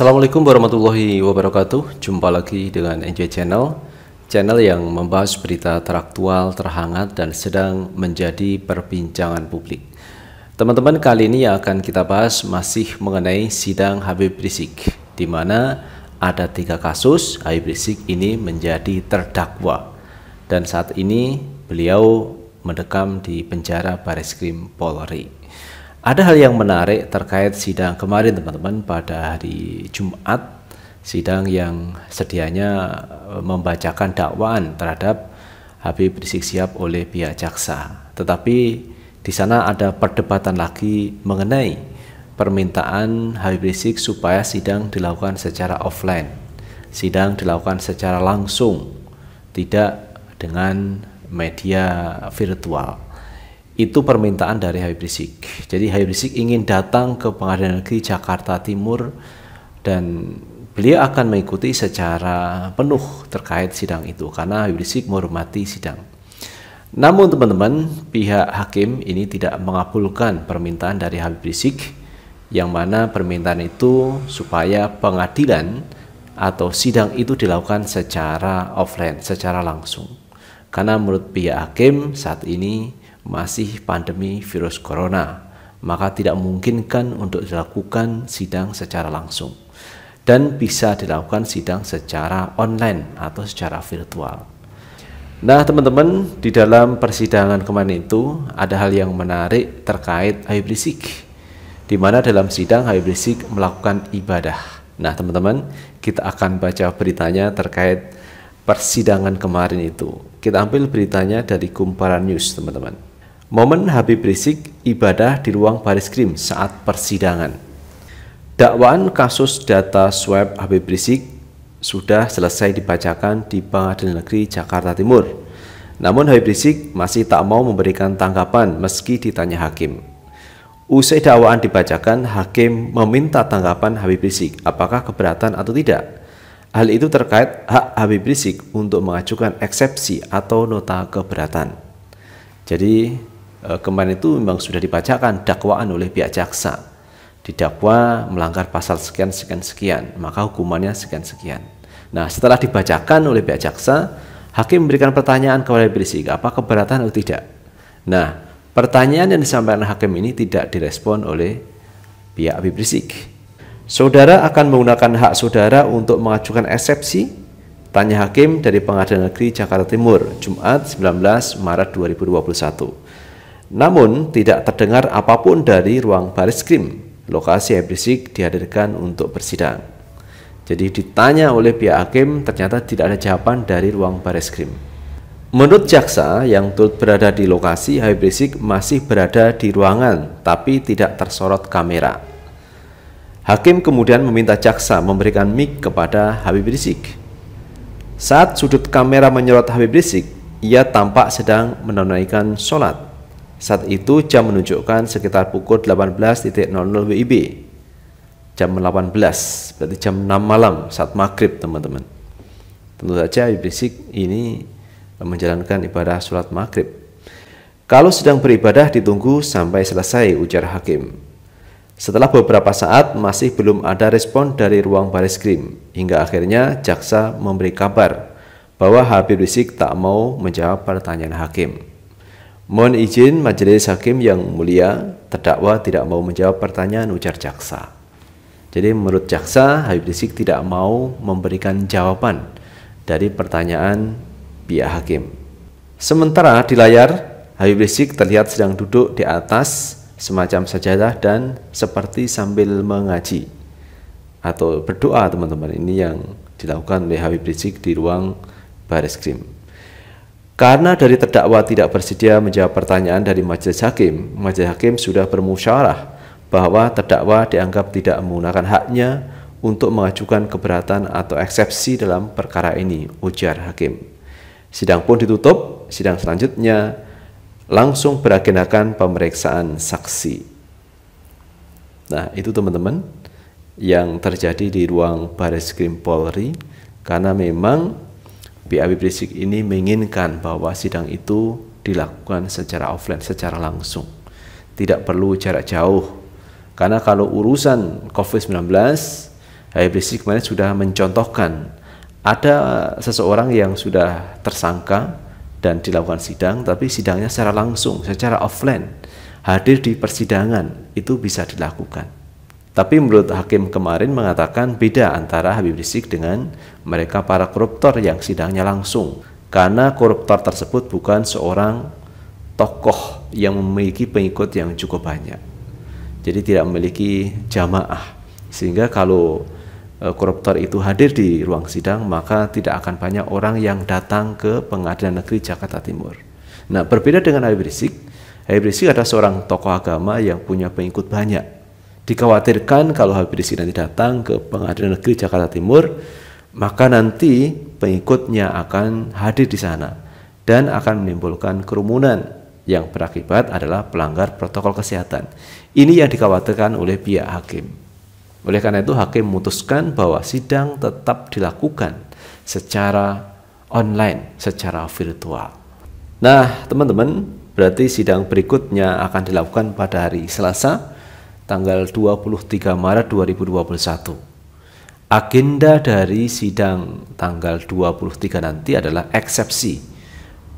Assalamualaikum warahmatullahi wabarakatuh. Jumpa lagi dengan NJ Channel, channel yang membahas berita teraktual, terhangat, dan sedang menjadi perbincangan publik. Teman-teman, kali ini yang akan kita bahas masih mengenai sidang Habib Rizik, di mana ada tiga kasus Habib Rizik ini menjadi terdakwa, dan saat ini beliau mendekam di penjara Baris Krim Polri. Ada hal yang menarik terkait sidang kemarin teman-teman pada hari Jumat sidang yang sedianya e, membacakan dakwaan terhadap Habib Rizik siap oleh pihak jaksa. Tetapi di sana ada perdebatan lagi mengenai permintaan Habib Rizik supaya sidang dilakukan secara offline. Sidang dilakukan secara langsung, tidak dengan media virtual itu permintaan dari Habib Rizik. Jadi Habib Rizik ingin datang ke Pengadilan Negeri Jakarta Timur dan beliau akan mengikuti secara penuh terkait sidang itu karena Habib Rizik menghormati sidang. Namun teman-teman, pihak hakim ini tidak mengabulkan permintaan dari Habib Rizik yang mana permintaan itu supaya pengadilan atau sidang itu dilakukan secara offline, secara langsung. Karena menurut pihak hakim saat ini masih pandemi virus corona, maka tidak memungkinkan untuk dilakukan sidang secara langsung dan bisa dilakukan sidang secara online atau secara virtual. Nah, teman-teman, di dalam persidangan kemarin itu ada hal yang menarik terkait Habib Rizik, di mana dalam sidang Habib Rizik melakukan ibadah. Nah, teman-teman, kita akan baca beritanya terkait persidangan kemarin itu. Kita ambil beritanya dari Kumparan News, teman-teman. Momen Habib Rizik ibadah di ruang baris krim saat persidangan. Dakwaan kasus data swab Habib Rizik sudah selesai dibacakan di Pengadilan Negeri Jakarta Timur. Namun Habib Rizik masih tak mau memberikan tanggapan meski ditanya hakim. Usai dakwaan dibacakan, hakim meminta tanggapan Habib Rizik apakah keberatan atau tidak. Hal itu terkait hak Habib Rizik untuk mengajukan eksepsi atau nota keberatan. Jadi Eh, kemarin itu memang sudah dibacakan dakwaan oleh pihak jaksa didakwa melanggar pasal sekian sekian sekian maka hukumannya sekian sekian nah setelah dibacakan oleh pihak jaksa hakim memberikan pertanyaan kepada Rizik apa keberatan atau tidak nah pertanyaan yang disampaikan hakim ini tidak direspon oleh pihak Habib Rizik saudara akan menggunakan hak saudara untuk mengajukan eksepsi tanya hakim dari pengadilan negeri Jakarta Timur Jumat 19 Maret 2021 namun tidak terdengar apapun dari ruang baris krim. Lokasi Habrisik dihadirkan untuk bersidang. Jadi ditanya oleh pihak hakim ternyata tidak ada jawaban dari ruang baris krim. Menurut jaksa yang turut berada di lokasi, Habib Rizik masih berada di ruangan tapi tidak tersorot kamera. Hakim kemudian meminta jaksa memberikan mic kepada Habib Rizik. Saat sudut kamera menyorot Habib Rizik, ia tampak sedang menunaikan sholat. Saat itu jam menunjukkan sekitar pukul 18.00 WIB. Jam 18, berarti jam 6 malam saat maghrib teman-teman. Tentu saja Iblisik ini menjalankan ibadah surat maghrib. Kalau sedang beribadah ditunggu sampai selesai ujar hakim. Setelah beberapa saat masih belum ada respon dari ruang baris krim hingga akhirnya jaksa memberi kabar bahwa Habib Rizik tak mau menjawab pertanyaan hakim. Mohon izin majelis hakim yang mulia, terdakwa tidak mau menjawab pertanyaan ujar jaksa. Jadi menurut jaksa, Habib Rizik tidak mau memberikan jawaban dari pertanyaan pihak hakim. Sementara di layar, Habib Rizik terlihat sedang duduk di atas semacam sajadah dan seperti sambil mengaji atau berdoa teman-teman. Ini yang dilakukan oleh Habib Rizik di ruang baris krim. Karena dari terdakwa tidak bersedia menjawab pertanyaan dari majelis hakim, majelis hakim sudah bermusyawarah bahwa terdakwa dianggap tidak menggunakan haknya untuk mengajukan keberatan atau eksepsi dalam perkara ini, ujar hakim. Sidang pun ditutup, sidang selanjutnya langsung beragendakan pemeriksaan saksi. Nah, itu teman-teman yang terjadi di ruang Baris Krim Polri karena memang BAB Prinsip ini menginginkan bahwa sidang itu dilakukan secara offline, secara langsung. Tidak perlu jarak jauh. Karena kalau urusan COVID-19, Habib Rizik kemarin sudah mencontohkan ada seseorang yang sudah tersangka dan dilakukan sidang, tapi sidangnya secara langsung, secara offline, hadir di persidangan itu bisa dilakukan. Tapi menurut hakim kemarin mengatakan beda antara Habib Rizik dengan mereka para koruptor yang sidangnya langsung. Karena koruptor tersebut bukan seorang tokoh yang memiliki pengikut yang cukup banyak. Jadi tidak memiliki jamaah. Sehingga kalau e, koruptor itu hadir di ruang sidang maka tidak akan banyak orang yang datang ke pengadilan negeri Jakarta Timur. Nah berbeda dengan Habib Rizik, Habib Rizik adalah seorang tokoh agama yang punya pengikut banyak Dikhawatirkan kalau Habib Rizik nanti datang ke Pengadilan Negeri Jakarta Timur, maka nanti pengikutnya akan hadir di sana dan akan menimbulkan kerumunan yang berakibat adalah pelanggar protokol kesehatan. Ini yang dikhawatirkan oleh pihak hakim. Oleh karena itu hakim memutuskan bahwa sidang tetap dilakukan secara online, secara virtual. Nah, teman-teman, berarti sidang berikutnya akan dilakukan pada hari Selasa tanggal 23 Maret 2021. Agenda dari sidang tanggal 23 nanti adalah eksepsi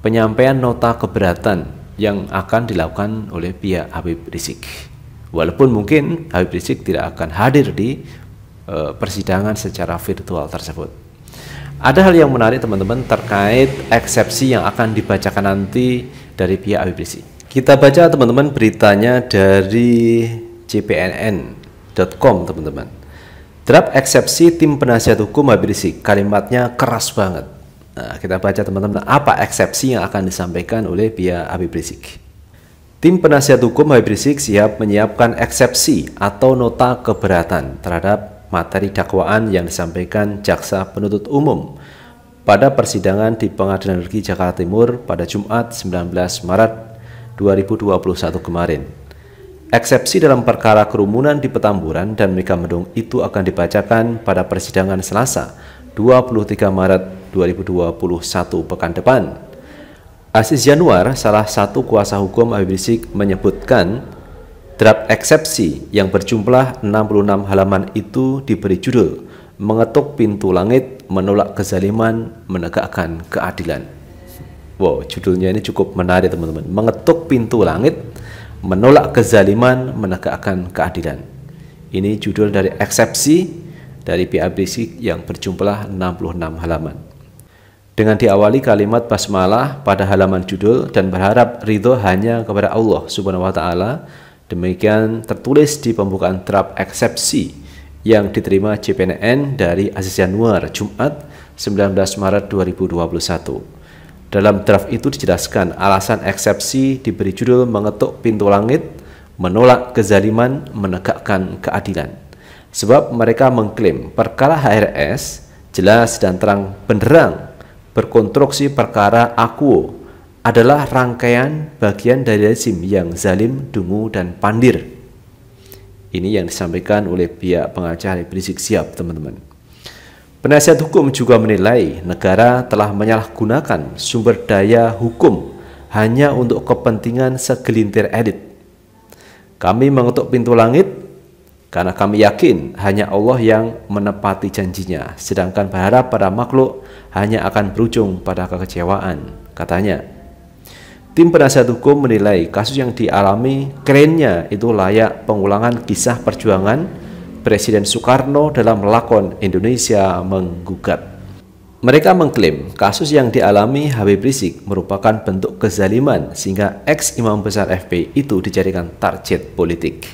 penyampaian nota keberatan yang akan dilakukan oleh pihak Habib Rizik. Walaupun mungkin Habib Rizik tidak akan hadir di e, persidangan secara virtual tersebut. Ada hal yang menarik teman-teman terkait eksepsi yang akan dibacakan nanti dari pihak Habib Rizik. Kita baca teman-teman beritanya dari cpnn.com teman-teman. Draft eksepsi tim penasihat hukum Habib Rizik, kalimatnya keras banget. Nah, kita baca teman-teman apa eksepsi yang akan disampaikan oleh pihak Habib Rizik. Tim penasihat hukum Habib Rizik siap menyiapkan eksepsi atau nota keberatan terhadap materi dakwaan yang disampaikan jaksa penuntut umum pada persidangan di Pengadilan Negeri Jakarta Timur pada Jumat 19 Maret 2021 kemarin. Eksepsi dalam perkara kerumunan di Petamburan dan Megamendung itu akan dibacakan pada persidangan Selasa, 23 Maret 2021 pekan depan. Asis Januar, salah satu kuasa hukum Habib Rizik menyebutkan draft eksepsi yang berjumlah 66 halaman itu diberi judul Mengetuk Pintu Langit, Menolak Kezaliman, Menegakkan Keadilan. Wow, judulnya ini cukup menarik teman-teman. Mengetuk Pintu Langit, menolak kezaliman, menegakkan keadilan. Ini judul dari eksepsi dari PA yang berjumlah 66 halaman. Dengan diawali kalimat basmalah pada halaman judul dan berharap ridho hanya kepada Allah Subhanahu wa taala. Demikian tertulis di pembukaan terap eksepsi yang diterima CPNN dari Aziz Januar Jumat 19 Maret 2021. Dalam draft itu dijelaskan alasan eksepsi diberi judul mengetuk pintu langit, menolak kezaliman, menegakkan keadilan. Sebab mereka mengklaim perkara HRS jelas dan terang benderang berkonstruksi perkara akuo adalah rangkaian bagian dari rezim yang zalim, dungu, dan pandir. Ini yang disampaikan oleh pihak pengacara Rizik Siap, teman-teman. Penasihat hukum juga menilai negara telah menyalahgunakan sumber daya hukum hanya untuk kepentingan segelintir elit. Kami mengetuk pintu langit karena kami yakin hanya Allah yang menepati janjinya, sedangkan berharap pada makhluk hanya akan berujung pada kekecewaan, katanya. Tim penasihat hukum menilai kasus yang dialami kerennya itu layak pengulangan kisah perjuangan Presiden Soekarno dalam lakon Indonesia Menggugat. Mereka mengklaim kasus yang dialami Habib Rizik merupakan bentuk kezaliman sehingga ex-imam besar FPI itu dijadikan target politik.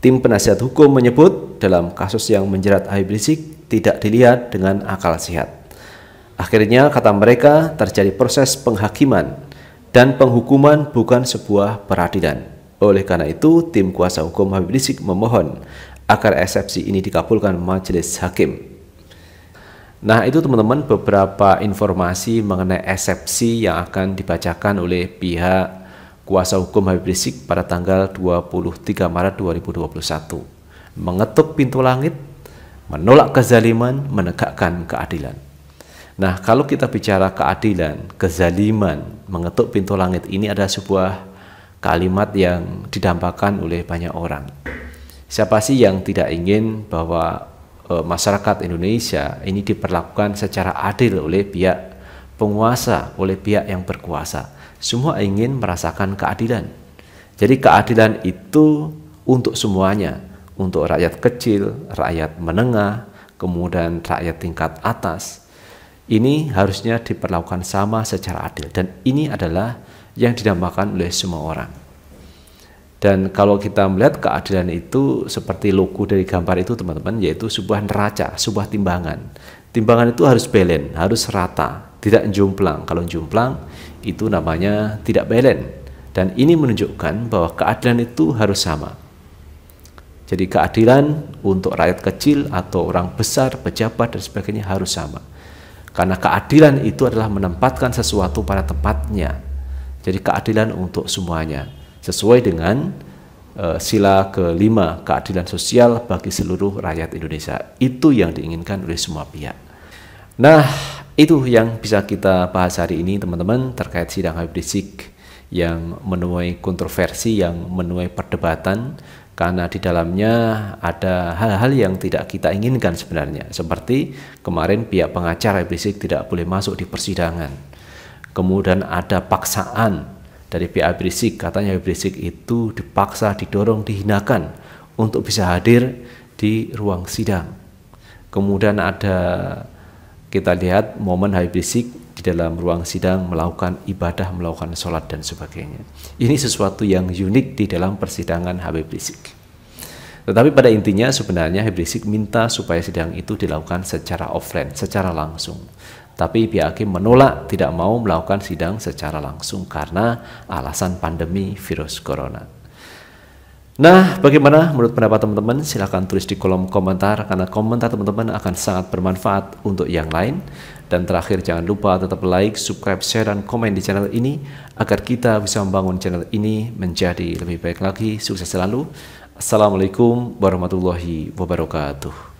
Tim penasihat hukum menyebut dalam kasus yang menjerat Habib Rizik tidak dilihat dengan akal sehat. Akhirnya kata mereka terjadi proses penghakiman dan penghukuman bukan sebuah peradilan. Oleh karena itu, tim kuasa hukum Habib Rizik memohon agar eksepsi ini dikabulkan majelis hakim. Nah, itu teman-teman beberapa informasi mengenai eksepsi yang akan dibacakan oleh pihak kuasa hukum Habib Rizik pada tanggal 23 Maret 2021. Mengetuk pintu langit, menolak kezaliman, menegakkan keadilan. Nah, kalau kita bicara keadilan, kezaliman, mengetuk pintu langit ini adalah sebuah kalimat yang didambakan oleh banyak orang siapa sih yang tidak ingin bahwa e, masyarakat Indonesia ini diperlakukan secara adil oleh pihak penguasa, oleh pihak yang berkuasa. Semua ingin merasakan keadilan. Jadi keadilan itu untuk semuanya, untuk rakyat kecil, rakyat menengah, kemudian rakyat tingkat atas. Ini harusnya diperlakukan sama secara adil dan ini adalah yang dinamakan oleh semua orang. Dan kalau kita melihat keadilan itu seperti logo dari gambar itu teman-teman yaitu sebuah neraca, sebuah timbangan. Timbangan itu harus belen, harus rata, tidak jumplang. Kalau jumplang itu namanya tidak belen. Dan ini menunjukkan bahwa keadilan itu harus sama. Jadi keadilan untuk rakyat kecil atau orang besar, pejabat dan sebagainya harus sama. Karena keadilan itu adalah menempatkan sesuatu pada tempatnya. Jadi keadilan untuk semuanya sesuai dengan uh, sila kelima keadilan sosial bagi seluruh rakyat Indonesia. Itu yang diinginkan oleh semua pihak. Nah, itu yang bisa kita bahas hari ini teman-teman terkait sidang Habib Rizik yang menuai kontroversi, yang menuai perdebatan karena di dalamnya ada hal-hal yang tidak kita inginkan sebenarnya. Seperti kemarin pihak pengacara Habib Rizik tidak boleh masuk di persidangan. Kemudian ada paksaan dari Habib Brisik katanya Brisik itu dipaksa didorong dihinakan untuk bisa hadir di ruang sidang kemudian ada kita lihat momen Habib Rizik di dalam ruang sidang melakukan ibadah, melakukan sholat dan sebagainya. Ini sesuatu yang unik di dalam persidangan Habib Rizik. Tetapi pada intinya sebenarnya Habib Rizik minta supaya sidang itu dilakukan secara offline, secara langsung. Tapi pihak hakim menolak tidak mau melakukan sidang secara langsung karena alasan pandemi virus corona. Nah, bagaimana menurut pendapat teman-teman? Silahkan tulis di kolom komentar karena komentar teman-teman akan sangat bermanfaat untuk yang lain. Dan terakhir jangan lupa tetap like, subscribe, share, dan komen di channel ini agar kita bisa membangun channel ini menjadi lebih baik lagi. Sukses selalu. Assalamualaikum warahmatullahi wabarakatuh.